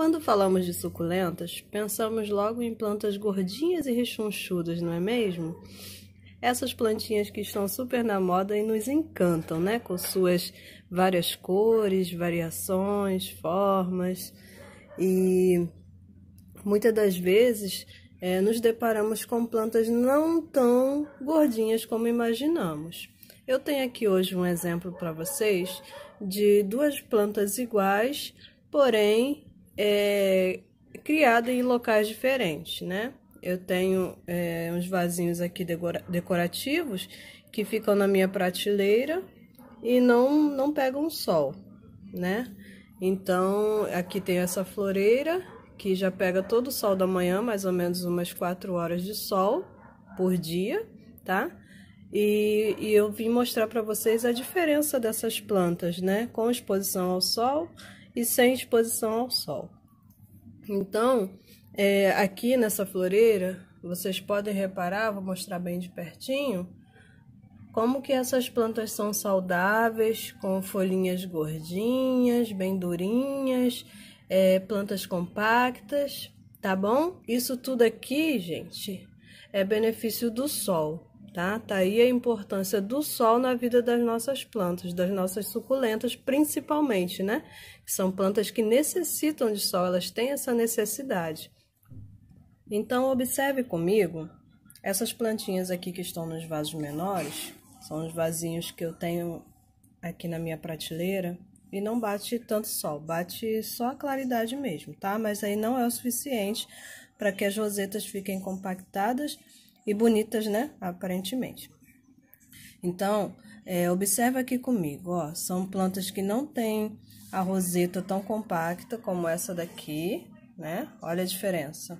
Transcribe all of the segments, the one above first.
Quando falamos de suculentas, pensamos logo em plantas gordinhas e rechonchudas, não é mesmo? Essas plantinhas que estão super na moda e nos encantam, né? Com suas várias cores, variações, formas. E muitas das vezes é, nos deparamos com plantas não tão gordinhas como imaginamos. Eu tenho aqui hoje um exemplo para vocês de duas plantas iguais, porém é, criada em locais diferentes, né? Eu tenho é, uns vasinhos aqui decorativos que ficam na minha prateleira e não, não pegam sol, né? Então, aqui tem essa floreira que já pega todo o sol da manhã, mais ou menos umas quatro horas de sol por dia, tá? E, e eu vim mostrar para vocês a diferença dessas plantas, né? Com exposição ao sol e sem exposição ao sol. Então, é, aqui nessa floreira, vocês podem reparar, vou mostrar bem de pertinho, como que essas plantas são saudáveis, com folhinhas gordinhas, bem durinhas, é, plantas compactas, tá bom? Isso tudo aqui, gente, é benefício do sol tá? Tá aí a importância do sol na vida das nossas plantas, das nossas suculentas principalmente, né? São plantas que necessitam de sol, elas têm essa necessidade. Então, observe comigo essas plantinhas aqui que estão nos vasos menores, são os vasinhos que eu tenho aqui na minha prateleira e não bate tanto sol, bate só a claridade mesmo, tá? Mas aí não é o suficiente para que as rosetas fiquem compactadas e bonitas, né? Aparentemente. Então, é, observa aqui comigo, ó, são plantas que não têm a roseta tão compacta como essa daqui, né? Olha a diferença,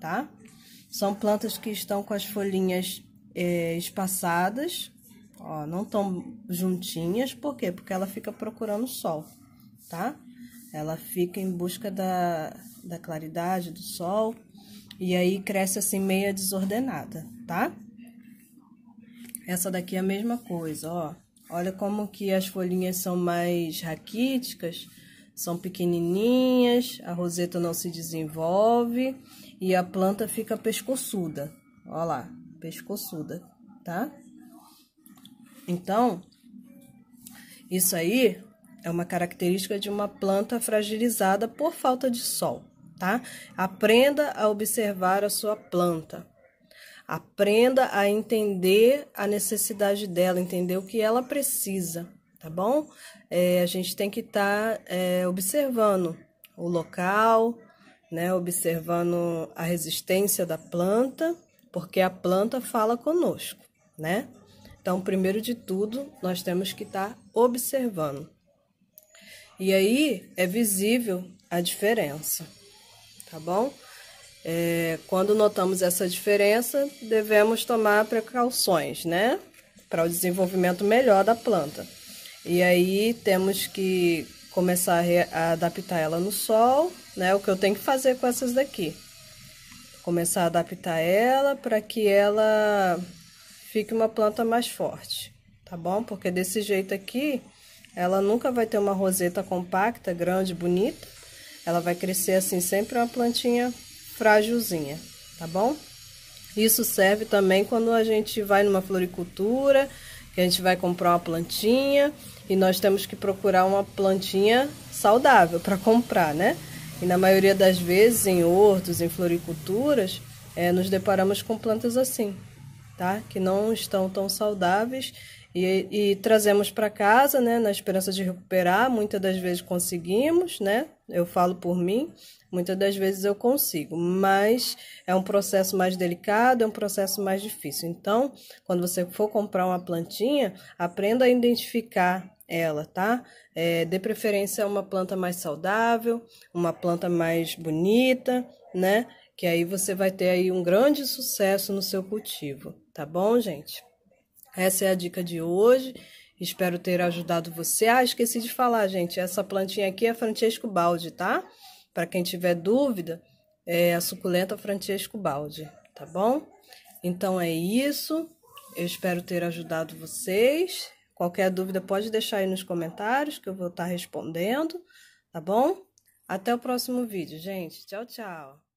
tá? São plantas que estão com as folhinhas é, espaçadas, ó, não tão juntinhas, por quê? Porque ela fica procurando sol, tá? Ela fica em busca da, da claridade do sol e aí cresce assim meia desordenada, tá? Essa daqui é a mesma coisa, ó. Olha como que as folhinhas são mais raquíticas, são pequenininhas, a roseta não se desenvolve e a planta fica pescoçuda. Ó lá, pescoçuda, tá? Então, isso aí é uma característica de uma planta fragilizada por falta de sol tá? Aprenda a observar a sua planta. Aprenda a entender a necessidade dela, entender o que ela precisa, tá bom? É, a gente tem que estar tá, é, observando o local, né? Observando a resistência da planta, porque a planta fala conosco, né? Então, primeiro de tudo, nós temos que estar tá observando. E aí é visível a diferença tá bom? É, quando notamos essa diferença, devemos tomar precauções, né? Para o desenvolvimento melhor da planta. E aí temos que começar a, adaptar ela no sol, né? O que eu tenho que fazer com essas daqui. Começar a adaptar ela para que ela fique uma planta mais forte, tá bom? Porque desse jeito aqui, ela nunca vai ter uma roseta compacta, grande, bonita ela vai crescer assim, sempre uma plantinha frágilzinha, tá bom? Isso serve também quando a gente vai numa floricultura, que a gente vai comprar uma plantinha e nós temos que procurar uma plantinha saudável para comprar, né? E na maioria das vezes, em hortos, em floriculturas, é, nos deparamos com plantas assim, tá? Que não estão tão saudáveis e, e trazemos para casa, né? Na esperança de recuperar, muitas das vezes conseguimos, né? Eu falo por mim, muitas das vezes eu consigo, mas é um processo mais delicado, é um processo mais difícil. Então, quando você for comprar uma plantinha, aprenda a identificar ela, tá? É, dê preferência a uma planta mais saudável, uma planta mais bonita, né? Que aí você vai ter aí um grande sucesso no seu cultivo, tá bom, gente? Essa é a dica de hoje. Espero ter ajudado você. Ah, esqueci de falar, gente. Essa plantinha aqui é Francesco Balde, tá? Para quem tiver dúvida, é a suculenta Francesco Balde, tá bom? Então é isso. Eu espero ter ajudado vocês. Qualquer dúvida pode deixar aí nos comentários que eu vou estar tá respondendo, tá bom? Até o próximo vídeo, gente. Tchau, tchau.